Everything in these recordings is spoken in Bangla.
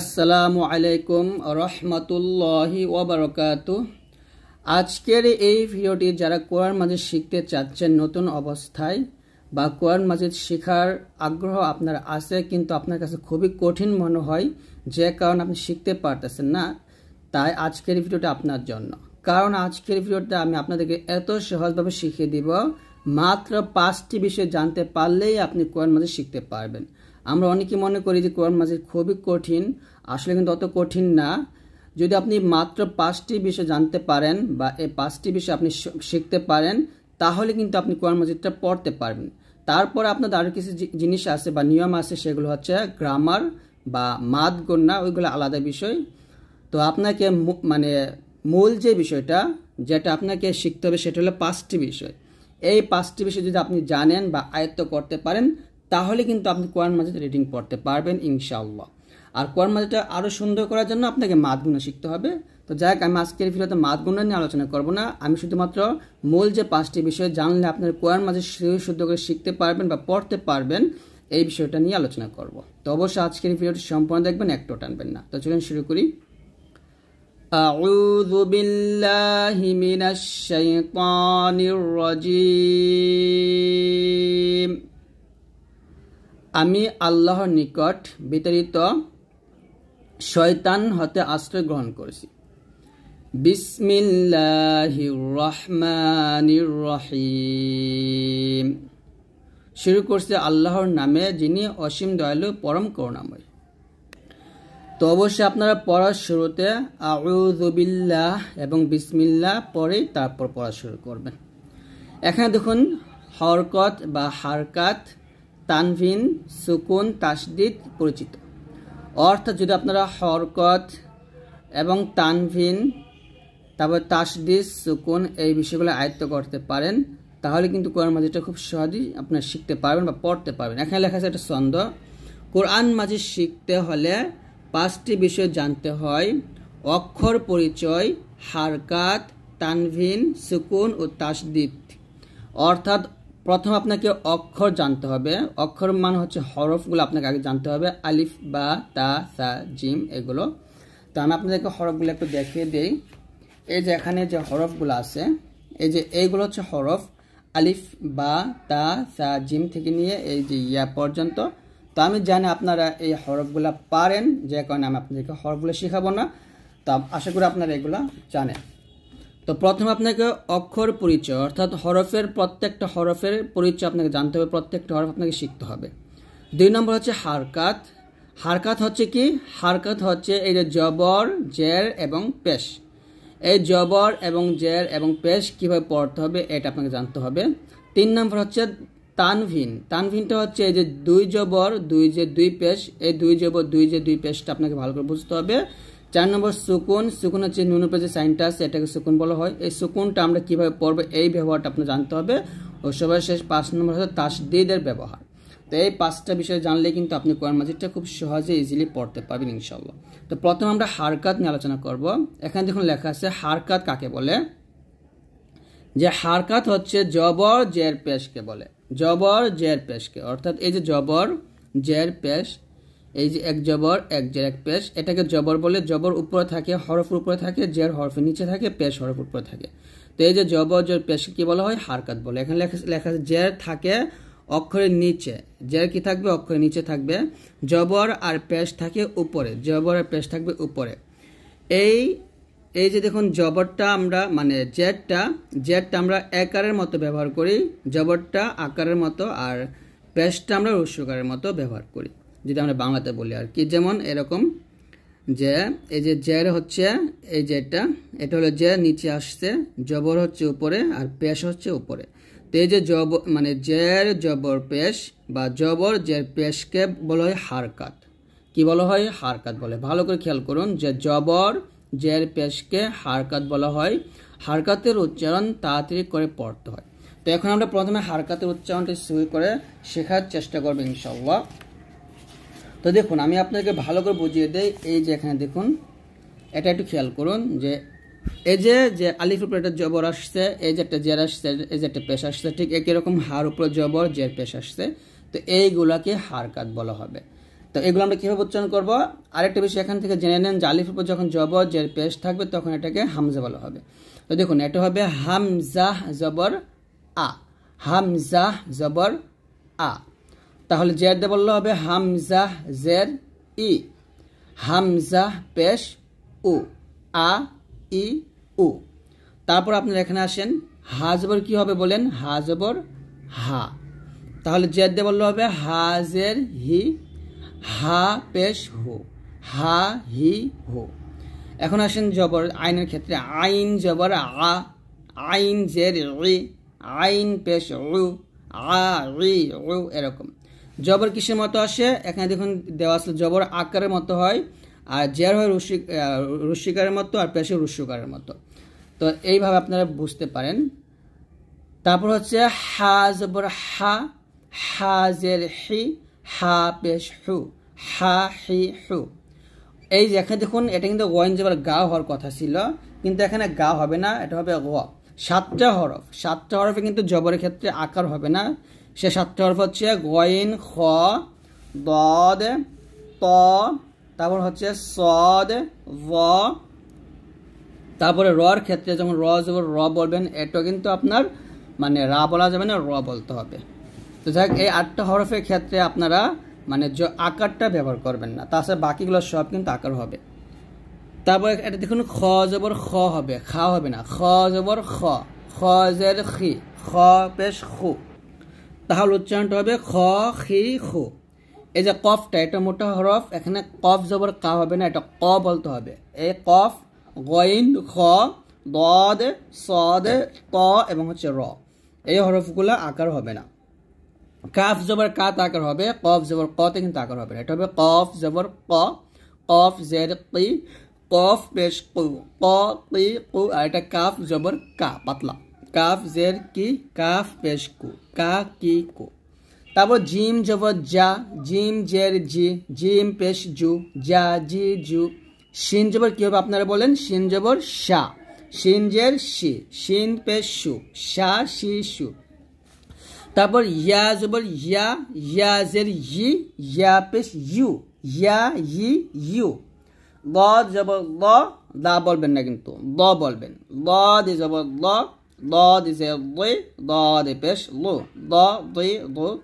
আসসালামু আলাইকুম রহমতুল্লাহি ওবরকাত আজকের এই ভিডিওটি যারা কোরআন মাজিদ শিখতে চাচ্ছেন নতুন অবস্থায় বা কোরআন মাজিদ শেখার আগ্রহ আপনার আছে কিন্তু আপনার কাছে খুবই কঠিন মনে হয় যে কারণে আপনি শিখতে পারতেছেন না তাই আজকের ভিডিওটা আপনার জন্য কারণ আজকের ভিডিওটা আমি আপনাদেরকে এত সহজভাবে শিখিয়ে দিব মাত্র পাঁচটি বিষয় জানতে পারলেই আপনি কোরআন মাজিদ শিখতে পারবেন আমরা অনেকে মনে করি যে কোরআন মাজিদ খুবই কঠিন আসলে কিন্তু অত কঠিন না যদি আপনি মাত্র পাঁচটি বিষয় জানতে পারেন বা এই পাঁচটি বিষয় আপনি শিখতে পারেন তাহলে কিন্তু আপনি কোরআন মাজিদটা পড়তে পারবেন তারপর আপনার আরও কিছু জিনিস আছে বা নিয়ম আছে সেগুলো হচ্ছে গ্রামার বা মাদ গণ্যা ওইগুলো আলাদা বিষয় তো আপনাকে মানে মূল যে বিষয়টা যেটা আপনাকে শিখতে হবে সেটা হলো পাঁচটি বিষয় এই পাঁচটি বিষয় যদি আপনি জানেন বা আয়ত্ত করতে পারেন তাহলে কিন্তু আপনি কোরআন মাজিদ রিডিং পড়তে পারবেন ইনশাআল্লাহ আর কোরআন মাজিদটা আরও সুন্দর করার জন্য আপনাকে মাতগুনা শিখতে হবে তো যাই হোক আমি আজকের ভিডিওতে মাতগুনা নিয়ে আলোচনা করব না আমি শুধুমাত্র মূল যে পাঁচটি বিষয় জানলে আপনার কোরআন মাজিদ শুদ্ধ করে শিখতে পারবেন বা পড়তে পারবেন এই বিষয়টা নিয়ে আলোচনা করব তো অবশ্যই আজকের ভিডিওটি সম্পূর্ণ দেখবেন একটু টানবেন না তো চলুন শুরু করি أعوذ بالله من الشيطان الرجيم আমি আল্লাহর নিকট বিতাড়িত শয়তান হতে আশ্রয় গ্রহণ করেছি বিসমিল্লাহি রহমানির রহিম শুরু করছে আল্লাহর নামে যিনি অসীম দয়ালু পরম করুণাময় তো অবশ্যই আপনারা পড়ার শুরুতে আউজবিল্লাহ এবং বিসমিল্লাহ পরেই তারপর পড়া শুরু করবেন এখানে দেখুন হরকত বা হারকাত তানভিন সুকুন তাসদিদ পরিচিত অর্থাৎ যদি আপনারা হরকত এবং তানভিন তারপর তাসদিদ সুকুন এই বিষয়গুলো আয়ত্ত করতে পারেন তাহলে কিন্তু কোরআন মাজিদটা খুব সহজেই আপনারা শিখতে পারবেন বা পড়তে পারবেন এখানে লেখা আছে একটা ছন্দ কোরআন মাজিদ শিখতে হলে পাঁচটি বিষয় জানতে হয় অক্ষর পরিচয় হারকাত তানভিন সুকুন ও তাসদিদ অর্থাৎ প্রথম আপনাকে অক্ষর জানতে হবে অক্ষর মান হচ্ছে হরফগুলো আপনাকে আগে জানতে হবে আলিফ বা তা সা জিম এগুলো তো আমি আপনাদেরকে হরফগুলো একটু দেখিয়ে দিই এই যে এখানে যে হরফগুলো আছে এই যে এইগুলো হচ্ছে হরফ আলিফ বা তা সা জিম থেকে নিয়ে এই যে ইয়া পর্যন্ত তো আমি জানি আপনারা এই হরফগুলা পারেন যে কারণে আমি আপনাদেরকে হরফগুলো শেখাবো না তা আশা করি আপনারা এগুলো জানেন তো প্রথমে আপনাকে অক্ষর পরিচয় অর্থাৎ হরফের প্রত্যেকটা হরফের পরিচয় আপনাকে জানতে হবে প্রত্যেকটা হরফ আপনাকে শিখতে হবে দুই নম্বর হচ্ছে হারকাত হারকাত হচ্ছে কি হারকাত হচ্ছে এই যে জবর জের এবং পেশ এই জবর এবং জের এবং পেশ কীভাবে পড়তে হবে এটা আপনাকে জানতে হবে তিন নম্বর হচ্ছে তানভিন তানভিনটা হচ্ছে এই যে দুই জবর দুই যে দুই পেশ এই দুই জবর দুই যে দুই পেশটা আপনাকে ভালো করে বুঝতে হবে চার নম্বর শকুন শকুন হচ্ছে নুনপ্রাচের সাইনটা আছে এটাকে শকুন বলা হয় এই শকুনটা আমরা কীভাবে পড়বো এই ব্যবহারটা আপনার জানতে হবে ও সবার শেষ পাঁচ নম্বর হচ্ছে তাসদিদের ব্যবহার তো এই পাঁচটা বিষয় জানলে কিন্তু আপনি কোরআন মাজিদটা খুব সহজে ইজিলি পড়তে পারবেন ইনশাল্লাহ তো প্রথম আমরা হারকাত নিয়ে আলোচনা করব এখানে দেখুন লেখা আছে হারকাত কাকে বলে যে হারকাত হচ্ছে জবর জের পেশকে বলে জবর জের পেশকে অর্থাৎ এই যে জবর জের পেশ এই যে এক জবর এক জের এক পেশ এটাকে জবর বলে জবর উপরে থাকে হরফ উপরে থাকে জের হরফের নিচে থাকে পেশ হরফ উপরে থাকে তো এই যে জবর জের পেশকে কী বলা হয় হারকাত বলে এখানে লেখা লেখা জের থাকে অক্ষরের নিচে জের কি থাকবে অক্ষরের নিচে থাকবে জবর আর পেশ থাকে উপরে জবর আর পেশ থাকবে উপরে এই এই যে দেখুন জবরটা আমরা মানে জেটটা জেটটা আমরা একারের মতো ব্যবহার করি জবরটা আকারের মতো আর পেশটা আমরা রস্যকারের মতো ব্যবহার করি যেটা আমরা বাংলাতে বলি আর কি যেমন এরকম যে এই যে জের হচ্ছে এই যে এটা হলো জের নিচে আসছে জবর হচ্ছে উপরে আর পেশ হচ্ছে উপরে তো এই যে জব মানে জের জবর পেশ বা জবর জের পেশকে বলা হয় হারকাত কি বলা হয় হারকাত বলে ভালো করে খেয়াল করুন যে জবর জের পেশকে হারকাত বলা হয় হারকাতের উচ্চারণ তাড়াতাড়ি করে পড়তে হয় তো এখন আমরা প্রথমে হারকাতের উচ্চারণটি শুরু করে শেখার চেষ্টা করবো ইনশাল্লাহ তো দেখুন আমি আপনাকে ভালো করে বুঝিয়ে দেই এই যে এখানে দেখুন এটা একটু খেয়াল করুন যে এই যে যে আলিফ উপরে একটা জবর আসছে এই যে একটা জের আসছে এই যে একটা পেশ আসছে ঠিক একই রকম হার উপরে জবর জের পেশ আসছে তো এইগুলাকে হার কাত বলা হবে তো এগুলো আমরা কীভাবে উচ্চারণ করবো আরেকটা বিষয় এখান থেকে জেনে নেন যে আলিফ উপর যখন জবর জের পেশ থাকবে তখন এটাকে হামজা বলা হবে তো দেখুন এটা হবে হামজাহ জবর আ হামজাহ জবর আ তাহলে জের দিয়ে বললে হবে হামজাহ জের ই হামজাহ পেশ উ আ ই উ তারপর আপনারা এখানে আসেন হাজবর কি হবে বলেন হাজবর হা তাহলে জের দে বললে হবে হাজের হি হা পেশ হু হা হি হো এখন আসেন জবর আইনের ক্ষেত্রে আইন জবর আ আইন জের ই আইন পেশ উ আ রি উ এরকম জবর কিসের মতো আসে এখানে দেখুন দেওয়া আসলে জবর আকারের মতো হয় আর জের হয় রসিক রসিকারের মতো আর পেশে রস্যকারের মতো তো এইভাবে আপনারা বুঝতে পারেন তারপর হচ্ছে হা জবর হা হা জের হি হা পেশ হু হা হি হু এই যে এখানে দেখুন এটা কিন্তু ওয়াইন জবর গা হওয়ার কথা ছিল কিন্তু এখানে গা হবে না এটা হবে ও সাতটা হরফ সাতটা হরফে কিন্তু জবরের ক্ষেত্রে আকার হবে না সে সাতটা হরফ হচ্ছে গইন খ দদ ত তারপর হচ্ছে সদ ভ তারপরে রর ক্ষেত্রে যখন র যখন র বলবেন এটা কিন্তু আপনার মানে রা বলা যাবে না র বলতে হবে তো যাক এই আটটা হরফের ক্ষেত্রে আপনারা মানে আকারটা ব্যবহার করবেন না তাছাড়া বাকিগুলো সব কিন্তু আকার হবে তারপরে এটা দেখুন খ জবর খ হবে খা হবে না খ জবর খ খ জের খি খ পেশ খু তাহলে উচ্চারণটা হবে খ খি খু এই যে কফটা এটা মোটা হরফ এখানে কফ জবর কা হবে না এটা ক বলতে হবে এই কফ গইন খ দদ সদ ত এবং হচ্ছে র এই হরফগুলো আকার হবে না কাফ জবর কা তাকার হবে কফ জবর কতে কিন্তু আকার হবে না এটা হবে কফ জবর ক কফ জের কি কফ পেশ কু ক কি কু আর এটা কাফ জবর কা পাতলা কাফ জের কি কাফ পেশ কু কা কি কু তারপর জিম যাব যা জিম জের জি জিম পেশ জু যা জি জু শিন জবর কী হবে আপনারা বলেন শিন জবর শা শিন জের শি শিন পেশ সু শা শি সু তারপর ইয়া জবর ইয়া ইয়া জের ই ইয়া পেশ ইউ ইয়া ই ইউ ল জবর ল দা বলবেন না কিন্তু ল বলবেন ল দিয়ে জবর ল Da dize di, da di beş, lu. Da, di, du.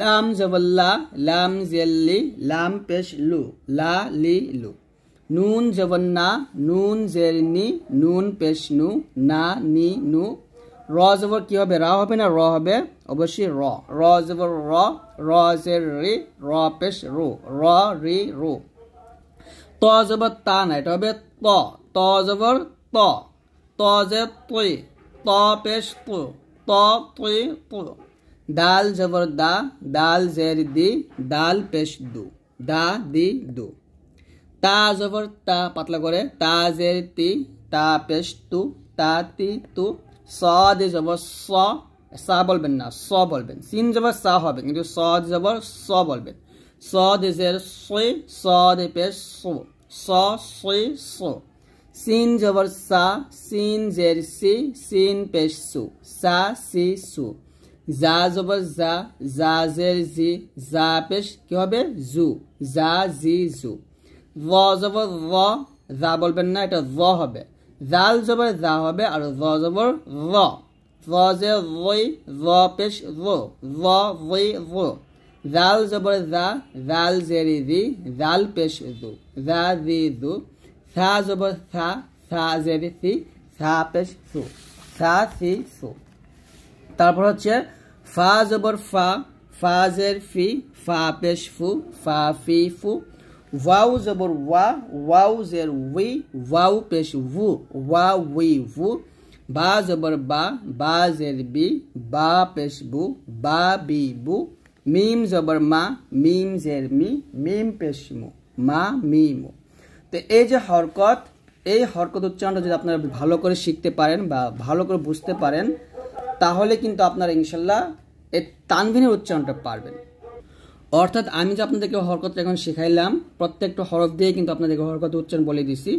Lam zevel la, lam zelli, lam beş, lu. La, li, lu. Nun zevel na, nun zelini, nun beş, nu. Na, ni, nu. Ra zevel ki hobe, ra hobe na, ra hobe. Obaşi ra. Ra zevel ra, ra zel ri, ra beş, ru. Ra, ri, ru. Ta zevel ta na, ta be ta. Ta zevel ta. Ta zevel tuy. ত পেশ পো ত তুই পো দাল জবর দা দাল জের দি দাল পেশ দু দা দি দু তা জবর তা পাতলা করে তা জের তি তা পেশ তু তা তি তু স দি জবর স সা বলবেন না স বলবেন সিন জবর সা হবে কিন্তু স জবর স বলবেন স দি জের সই স দি পেশ সু স সই সু সিন জবর সা সিন জের সি সিন পেশ সু সা সি সু যা জবর জা জা জের জি জা পেশ কি হবে জু জা জি জু ব জবর ব যা বলবেন না এটা ব হবে জাল জবর জা হবে আর ব জবর ব ব জে ওই ব পেশ ব ব ওই ব জাল জবর জা জাল জেরি জি জাল পেশ দু জা জি দু সা জবর সা সা জেবে সি সা পেশ সু সা সি সু তারপর হচ্ছে ফা জবর ফা ফা জের ফি ফা পেশ ফু ফা ফি ফু ওয়াউ জবর ওয়া ওয়াউ জের উই ওয়াউ পেশ ভু ওয়া উই ভু বা জবর বা বা জের বি বা পেশ বু বা বি বু মিম জবর মা মিম জের মি মিম পেশ মু মা মি মু তো এই যে হরকত এই হরকত উচ্চারণটা যদি আপনারা ভালো করে শিখতে পারেন বা ভালো করে বুঝতে পারেন তাহলে কিন্তু আপনারা ইনশাল্লাহ এই তানভিনের উচ্চারণটা পারবেন অর্থাৎ আমি যে আপনাদেরকে হরকত এখন শেখাইলাম প্রত্যেকটা হরফ দিয়ে কিন্তু আপনাদেরকে হরকত উচ্চারণ বলে দিছি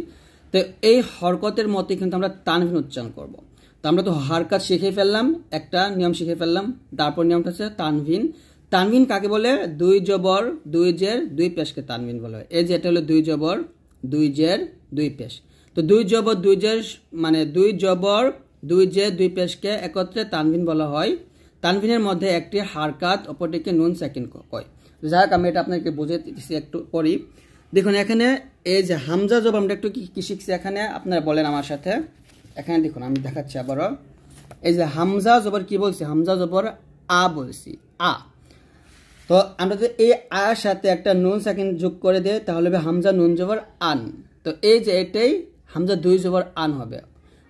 তো এই হরকতের মতে কিন্তু আমরা তানভিন উচ্চারণ করব। তো আমরা তো হারকাত শিখে ফেললাম একটা নিয়ম শিখে ফেললাম তারপর নিয়মটা হচ্ছে তানভিন তানভিন কাকে বলে দুই জবর দুই জের দুই পেশকে তানভিন বলা হয় এই যে এটা হলো দুই জবর দুই জের দুই পেশ তো দুই জবর দুই জের মানে দুই জবর দুই জের দুই পেশকে একত্রে তানভিন বলা হয় তানভিনের মধ্যে একটি হারকাত অপরটিকে নুন সেকেন্ড কয় যাক আমি এটা আপনাকে বুঝে দিচ্ছি একটু পরই দেখুন এখানে এই যে হামজা জব আমরা একটু কী শিখছি এখানে আপনারা বলেন আমার সাথে এখানে দেখুন আমি দেখাচ্ছি আবারও এই যে হামজা জবর কি বলছি হামজা জবর আ বলছি আ তো আমরা যদি এই আর সাথে একটা নুন সাকিন যোগ করে দিই তাহলে হবে হামজা নুন জবর আন তো এই যে এটাই হামজা দুই জবর আন হবে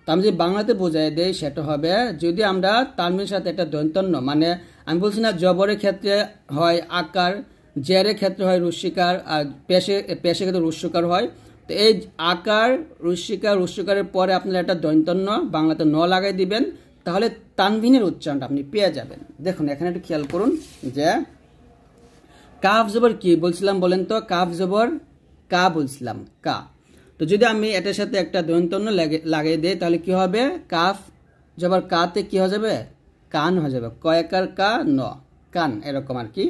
তো আমি যদি বাংলাতে বোঝাই দেই সেটা হবে যদি আমরা তানবিনের সাথে একটা দৈন্তন্য মানে আমি বলছি না জবরের ক্ষেত্রে হয় আকার জেরের ক্ষেত্রে হয় রুশিকার আর পেশে পেশের ক্ষেত্রে রুশিকার হয় তো এই আকার রুশিকার রুশিকারের পরে আপনারা একটা দৈন্তন্য বাংলাতে ন লাগাই দিবেন তাহলে তানভিনের উচ্চারণটা আপনি পেয়ে যাবেন দেখুন এখানে একটু খেয়াল করুন যে কাফ জবর কি বলছিলাম বলেন তো কাফ জবর কা বলছিলাম কা তো যদি আমি এটার সাথে একটা দৈন্তন্য লাগিয়ে দিই তাহলে কি হবে কাফ জবর কাতে কি হয়ে যাবে কান হয়ে যাবে কয়েকার কা ন কান এরকম আর কি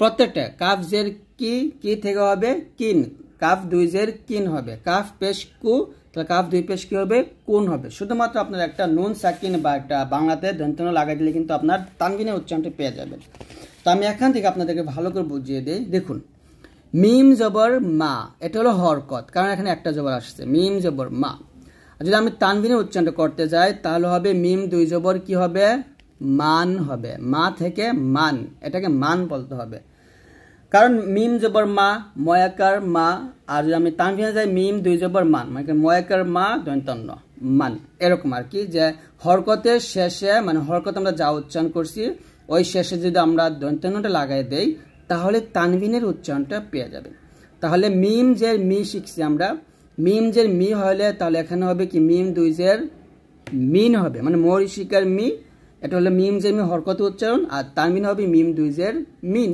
প্রত্যেকটা কাফ জের কি কি থেকে হবে কিন কাফ দুই জের কিন হবে কাফ পেশ কু তাহলে কাফ দুই পেশ কি হবে কোন হবে শুধুমাত্র আপনার একটা নুন সাকিন বা একটা বাংলাতে দন্তন লাগাই দিলে কিন্তু আপনার তানবিনের উচ্চারণটি পেয়ে যাবেন তো আমি এখান থেকে আপনাদেরকে ভালো করে বুঝিয়ে দিই দেখুন মিম জবর মা এটা হলো হরকত কারণ এখানে একটা জবর আসছে মিম জবর মা যদি আমি তানভিনের উচ্চারণটা করতে যাই তাহলে হবে মিম দুই জবর কি হবে মান হবে মা থেকে মান এটাকে মান বলতে হবে কারণ মিম জবর মা ময়াকার মা আর যদি আমি তানভিনে যাই মিম দুই জবর মান মানে ময়াকার মা দৈতন্য মান এরকম আর কি যে হরকতের শেষে মানে হরকত আমরা যা উচ্চারণ করছি ওই শেষে যদি আমরা দন্তন্যটা লাগাই দেই তাহলে তানভিনের উচ্চারণটা পেয়ে যাবে তাহলে মিম জের মি শিখছি আমরা মিম জের মি হলে তাহলে এখানে হবে কি মিম দুই জের মিন হবে মানে মরিশিকার মি এটা হলো মিম জের মি হরকত উচ্চারণ আর তানভিন হবে মিম দুই জের মিন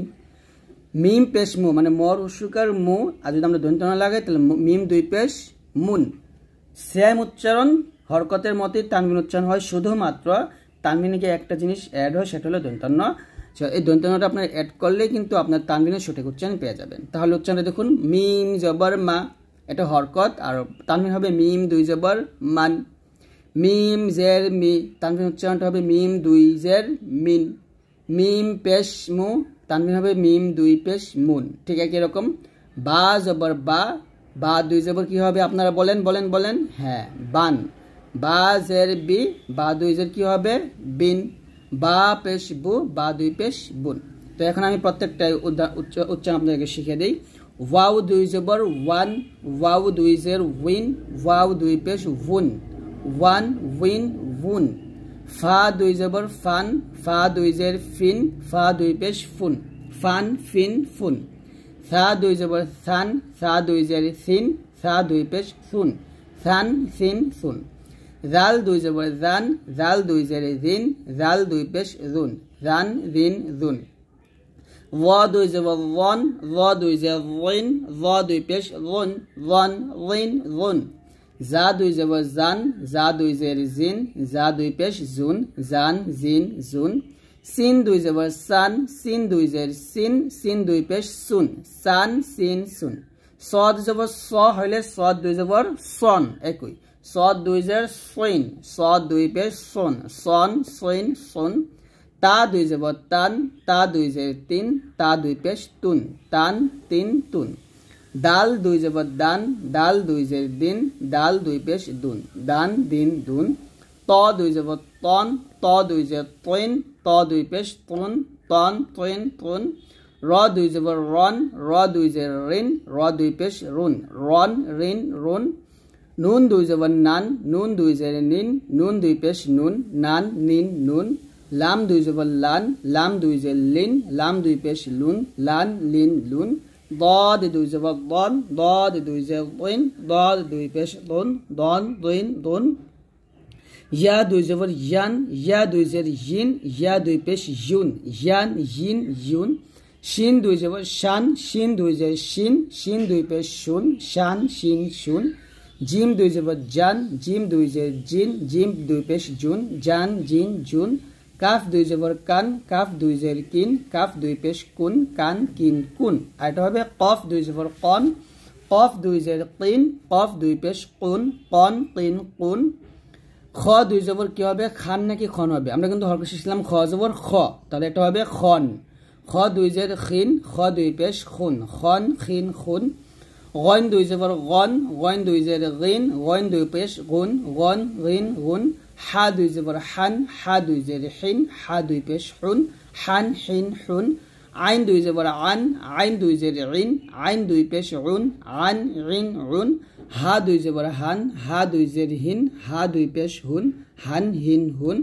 মিম পেশ মু মানে মর উসুকার মু আর যদি আমরা দন্তনা লাগাই তাহলে মিম দুই পেশ মুন সেম উচ্চারণ হরকতের মতে তানবিন উচ্চারণ হয় শুধুমাত্র তানবিনকে একটা জিনিস অ্যাড হয় সেটা হলো দন্তান্ন এই দন্তান্নটা আপনার অ্যাড করলে কিন্তু আপনার তানবিনের সঠিক উচ্চারণ পেয়ে যাবেন তাহলে উচ্চারণটা দেখুন মিম জবর মা এটা হরকত আর তানবিন হবে মিম দুই জবর মান মিম জের মি তানবিন উচ্চারণটা হবে মিম দুই জের মিন মিম পেশ মু তানবিন হবে মিম দুই পেশ মুন ঠিক আছে এরকম বা জবর বা বা দুই জবর কি হবে আপনারা বলেন বলেন বলেন হ্যাঁ বান বা জের বি বা দুই জের কি হবে বিন বা পেশ বু বা দুই পেশ বুন তো এখন আমি প্রত্যেকটা উচ্চারণ আপনাদেরকে শিখে দিই ওয়াও দুই জবর ওয়ান ওয়াও দুই জের উইন ওয়াও দুই পেশ উন ওয়ান উইন উন ফা দুই জবর ফান ফা দুই জের ফিন ফা দুই পেশ ফুন ফান ফিন ফুন সা দুই জবর সান সা দুই জের সিন সা দুই পেশ সুন সান সিন সুন জাল দুই জবর জান জাল দুই জেরে জিন জাল দুই পেশ জুন জান জিন জুন ভ দুই জবর ওয়ান ভ দুই জে ওয়িন ভ দুই পেশ ওয়ন ওয়ান ওয়িন ওয়ন যা দুই জবর জান যা দুই জের জিন যা দুই পেশ জুন জান জিন জুন সিন দুই জবর সান সিন দুই জের সিন সিন দুই পেশ সুন সান সিন সুন সদ জবর স হইলে সদ দুই জবর সন একই ছত দুই যে চৈন ছত দুই পে চন চন চৈন চন তা দুই যাব টান তা দুই যে তিন তা দুই পে টুন টান তিন টুন ডাল দুই যাব ডান ডাল দুই যে দিন ডাল দুই পে দুন ডান দিন দুন ত দুই যাব টন ত দুই যে টইন ত দুই পে টুন টন টইন টুন ৰ দুই যাব ৰণ ৰ দুই যে ঋণ ৰ দুই পে ৰুণ ৰণ ঋণ ৰুণ নুন দুই জবন নান নুন দুই জেরে নিন নুন দুই পেশ নুন নান নিন নুন লাম দুই জবন লান লাম দুই জের লিন লাম দুই পেশ লুন লান লিন লুন ضاد দুই জবন দন ضاد দুই জের দিন ضاد দুই পেশ দন দন দিন দন ইয়া দুই জবর ইয়ান ইয়া দুই জের ইন ইয়া দুই পেশ ইউন ইয়ান ইন ইউন শিন দুই জবর শান শিন দুই জের শিন শিন দুই পেশ শুন শান শিন শুন জিম দুই জবর জান জিম দুই জে জিন জিম দুই পেশ জুন জান জিন জুন কাফ দুই জবর কান কাফ দুই জের কিন কাফ দুই পেশ কুন কান কিন কুন আর এটা হবে কফ দুই জবর কন কফ দুই জের কিন কফ দুই পেশ কুন কন কিন কুন খ দুই জবর কি হবে খান নাকি খন হবে আমরা কিন্তু হরকেশ ইসলাম খ জবর খ তাহলে এটা হবে খন খ দুই জের খিন খ দুই পেশ খুন খন খিন খুন গন দুই যে বড় গন গন দুই যে ঋণ গন দুই পেশ গুণ গন ঋণ গুণ হা দুই যে বড় হান হা দুই যে হিন হা দুই পেশ হুন হান হিন হুন আইন দুই যে বড় আন আইন দুই যে ঋণ আইন দুই পেশ উন আন ঋণ উন হা দুই যে বড় হান হা দুই যে হিন হা দুই পেশ হুন হান হিন হুন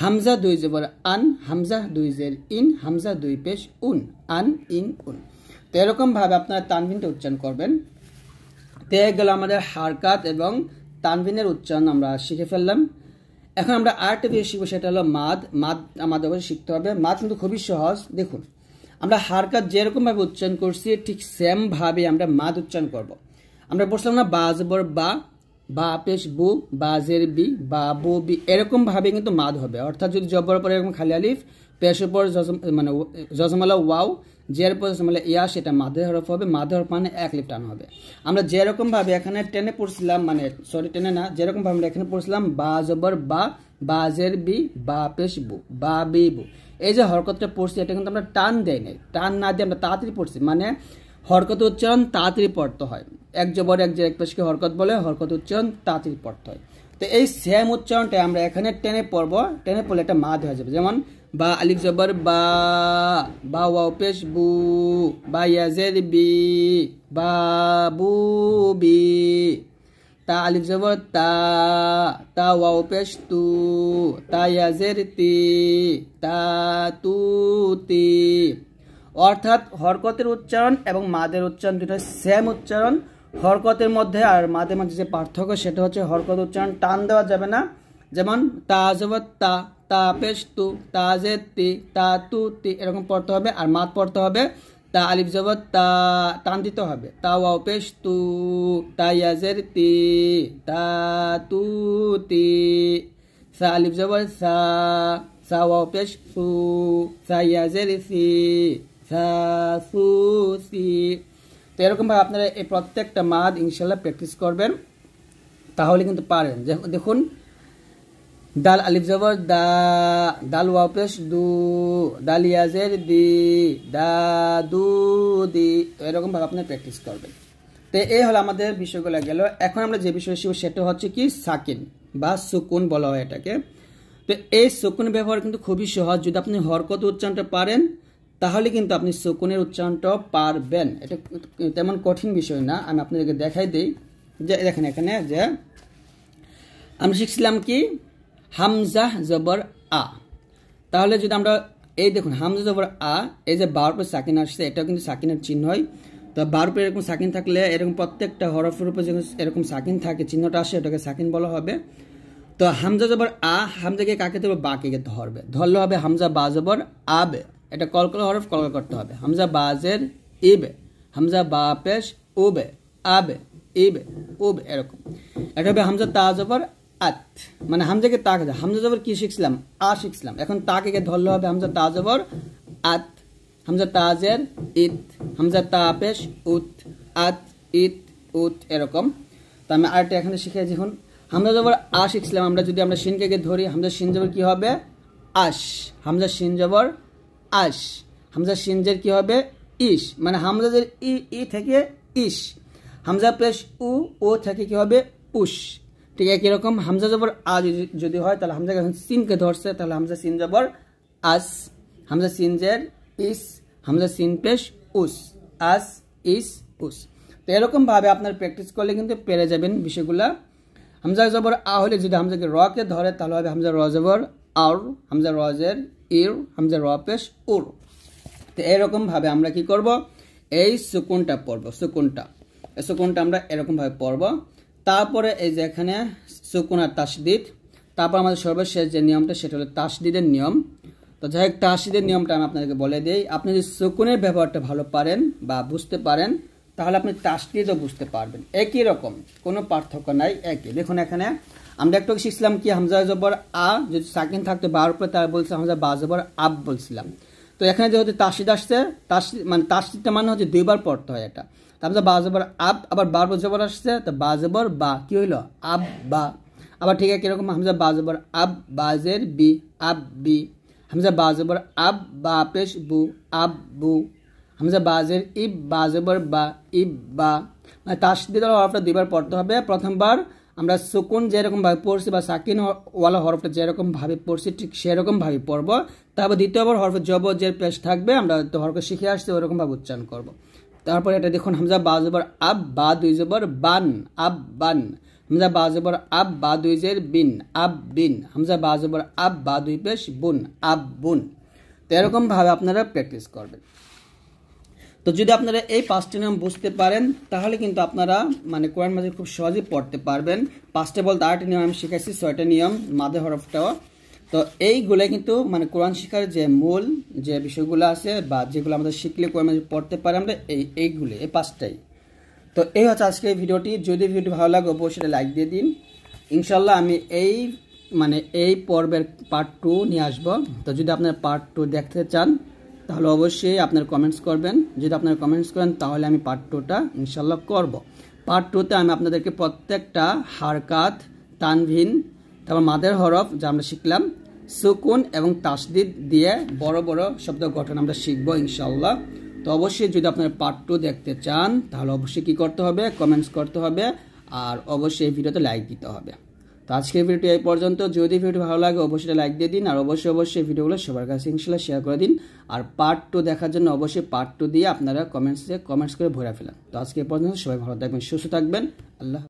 হামজা দুই যে বড় আন হামজা দুই যে ইন হামজা দুই পেশ উন আন ইন উন তো এরকমভাবে আপনারা তানবিনটা উচ্চারণ করবেন তে গেল আমাদের হারকাত এবং তানবিনের উচ্চারণ আমরা শিখে ফেললাম এখন আমরা আরেকটা বিষয় শিখবো সেটা হলো মাদ মাদ আমাদের অবশ্যই শিখতে হবে মাদ কিন্তু খুবই সহজ দেখুন আমরা হারকাত যেরকমভাবে উচ্চারণ করছি ঠিক সেমভাবে আমরা মাদ উচ্চারণ করব। আমরা বলছিলাম না বাজবর বা বা পেশ বু বাজের বি বা বু বি এরকমভাবে কিন্তু মাদ হবে অর্থাৎ যদি জবর পরে এরকম খালি আলিফ পেশের পর মানে জজমালা ওয়াও জের পর জজমালা ইয়া সেটা মাধে হরফ হবে মাধে হরফ মানে এক লিপ টান হবে আমরা যেরকমভাবে এখানে টেনে পড়ছিলাম মানে সরি টেনে না যেরকমভাবে আমরা এখানে পড়ছিলাম বা জবর বা বাজের বি বা পেশ বু বা বি বু এই যে হরকতটা পড়ছি এটা কিন্তু আমরা টান দেয় নাই টান না দিয়ে আমরা তাড়াতাড়ি পড়ছি মানে হরকত উচ্চারণ তাড়াতাড়ি পড়তে হয় এক জবর এক জের এক পেশকে হরকত বলে হরকত উচ্চারণ তাড়াতাড়ি পড়তে হয় তো এই সেম উচ্চারণটা আমরা এখানে টেনে পড়বো টেনে পড়লে এটা মাধ হয়ে যাবে যেমন বা আলিফ জবর বা বা ওয়াও পেশ বু বা ইয়াজের বি বা বু বি তা আলিফ জবর তা তা ওয়াও পেশ তু তা ইয়াজের তি তা তু তি অর্থাৎ হরকতের উচ্চারণ এবং মাদের উচ্চারণ দুটো সেম উচ্চারণ হরকতের মধ্যে আর মাদের মধ্যে যে পার্থক্য সেটা হচ্ছে হরকত উচ্চারণ টান দেওয়া যাবে না যেমন তাজবত্তা তা পেস্তু তাজেত্তি তা তুতি এরকম পড়তে হবে আর মাত পড়তে হবে তা আলিফ জবত্তা তা টান দিতে হবে তা ওয়াও পেস্তু তা ইয়াজের তি তা তু সা আলিফ জবত সা সা ওয়াও পেস্তু সা ইয়াজের সি সা সু সি তো এরকমভাবে আপনারা এই প্রত্যেকটা মাদ ইনশাল্লাহ প্র্যাকটিস করবেন তাহলে কিন্তু পারেন দেখুন দাল আলিফ জবর দা দাল ওয়াপেশ দু দাল ইয়াজের দি দা দু দি এরকম এরকমভাবে আপনি প্র্যাকটিস করবেন তো এই হলো আমাদের বিষয়গুলো গেল এখন আমরা যে বিষয় শিখব সেটা হচ্ছে কি সাকিন বা সুকুন বলা হয় এটাকে তো এই সুকুন ব্যবহার কিন্তু খুবই সহজ যদি আপনি হরকত উচ্চারণটা পারেন তাহলে কিন্তু আপনি সুকুনের উচ্চারণটা পারবেন এটা তেমন কঠিন বিষয় না আমি আপনাদেরকে দেখাই দিই যে দেখেন এখানে যে আমরা শিখছিলাম কি হামজা জবর আ তাহলে যদি আমরা এই দেখুন হামজা জবর আ এই যে বারো পরে সাকিন আসছে এটাও কিন্তু সাকিনের চিহ্ন হয় তো বারো পরে এরকম সাকিন থাকলে এরকম প্রত্যেকটা হরফের উপর যখন এরকম সাকিন থাকে চিহ্নটা আসে এটাকে সাকিন বলা হবে তো হামজা জবর আ হামজাকে কাকে দেবো বাকে কে ধরবে ধরলে হবে হামজা বা জবর আবে এটা কলকল হরফ কলকল করতে হবে হামজা বাজের ইবে হামজা বা পেশ উবে আবে ইবে উব এরকম এটা হবে হামজা তা জবর আত মানে হামজাকে তাক হামজা জবর কি শিখছিলাম আ শিখছিলাম এখন তাকে ধরলে হবে হামজা তা জবর আত হামজা তাজের ইত হামজা তা তাপেশ উত আত ইত উত এরকম তো আমি আরেকটা এখানে শিখে দেখুন হামজা জবর আ শিখছিলাম আমরা যদি আমরা শিনকে ধরি হামজা শিন জবর কি হবে আশ হামজা শিন জবর আশ হামজা জের কি হবে ইস মানে হামজাদের ই ই থেকে ইস হামজা প্লেস উ ও থেকে কি হবে উস ঠিক একই রকম হামজা জবর আ যদি হয় তাহলে হামজা যখন সিনকে ধরছে তাহলে হামজা সিন জবর আস হামজা সিন জের ইস হামজা সিন পেশ উস আস ইস উস তো এরকমভাবে আপনার প্র্যাকটিস করলে কিন্তু পেরে যাবেন বিষয়গুলো হামজা জবর আ হলে যদি হামজাকে রকে ধরে তাহলে হবে হামজা র জবর আর হামজা রজের ইর হামজা র পেশ উর তো এরকমভাবে আমরা কি করব এই সুকুনটা পড়ব সুকুনটা সুকুনটা আমরা এরকমভাবে পড়ব তারপরে এই যে এখানে সুকুনা তাসদিদ তারপর আমাদের সর্বশেষ যে নিয়মটা সেটা হলো তাসদিদের নিয়ম তো যাই হোক তাসদিদের নিয়মটা আমি আপনাদেরকে বলে দিই আপনি যদি সুকুনের ব্যবহারটা ভালো পারেন বা বুঝতে পারেন তাহলে আপনি তাসদিদও বুঝতে পারবেন একই রকম কোনো পার্থক্য নাই একই দেখুন এখানে আমরা একটু শিখছিলাম কি হামজা জবর আ যদি সাকিন থাকতো বার উপরে তার বলছে হামজা বা জবর আব বলছিলাম তো এখানে যেহেতু তাসিদ আসছে তাস মানে তাসদিদটা মানে হচ্ছে দুইবার পড়তে হয় এটা তারপর বা জবর আপ আবার বার জবর আসছে তো বা বা কি হইল আব বা আবার ঠিক আছে এরকম হামজা বা জবর আব বাজের বি আব বি হামজা বা জবর আব বা পেশ বু আব বু হামজা বাজের ইব বা বা ই বা মানে তাসদিদ হরফটা দুইবার পড়তে হবে প্রথমবার আমরা সুকুন যেরকমভাবে পড়ছি বা সাকিন ওয়ালা হরফটা যেরকমভাবে পড়ছি ঠিক সেরকমভাবে পড়ব তারপর দ্বিতীয়বার হরফ জব যে পেশ থাকবে আমরা তো হরফ শিখে আসছি ওরকমভাবে উচ্চারণ করব তারপরে এটা দেখুন হামজা বা জবর আব বা দুই জবর বান আব বান হামজা বা জবর আব বা দুই জের বিন আব বিন হামজা বা জবর আব বা দুই পেশ বুন আব বুন তো এরকমভাবে আপনারা প্র্যাকটিস করবেন তো যদি আপনারা এই পাঁচটি নাম বুঝতে পারেন তাহলে কিন্তু আপনারা মানে কোরআন মাঝে খুব সহজেই পড়তে পারবেন পাঁচটা বলতে আটটি নিয়ম আমি শিখেছি ছয়টা নিয়ম মাদে হরফটাও তো এইগুলো কিন্তু মানে কোরআন শিক্ষার যে মূল যে বিষয়গুলো আছে বা যেগুলো আমাদের শিখলে কোরআন পড়তে পারে আমরা এই এইগুলো এই পাঁচটাই তো এই হচ্ছে আজকে ভিডিওটি যদি ভিডিওটি ভালো লাগে অবশ্যই লাইক দিয়ে দিন ইনশাল্লাহ আমি এই মানে এই পর্বের পার্ট টু নিয়ে আসব তো যদি আপনার পার্ট টু দেখতে চান তাহলে অবশ্যই আপনার কমেন্টস করবেন যদি আপনার কমেন্টস করেন তাহলে আমি পার্ট টুটা ইনশাল্লাহ করব পার্ট টুতে আমি আপনাদেরকে প্রত্যেকটা হারকাত তানভিন তারপর মাদের হরফ যা আমরা শিখলাম সুকুন এবং তাসদিদ দিয়ে বড় বড় শব্দ গঠন আমরা শিখব ইনশাল্লাহ তো অবশ্যই যদি আপনারা পার্ট টু দেখতে চান তাহলে অবশ্যই কী করতে হবে কমেন্টস করতে হবে আর অবশ্যই এই ভিডিওতে লাইক দিতে হবে তো আজকের ভিডিওটি এই পর্যন্ত যদি ভিডিও ভালো লাগে অবশ্যই লাইক দিয়ে দিন আর অবশ্যই অবশ্যই ভিডিওগুলো সবার কাছে ইনশাল্লাহ শেয়ার করে দিন আর পার্ট টু দেখার জন্য অবশ্যই পার্ট টু দিয়ে আপনারা কমেন্টসে কমেন্টস করে ভরে ফেলেন তো আজকে এই পর্যন্ত সবাই ভালো থাকবেন সুস্থ থাকবেন আল্লাহ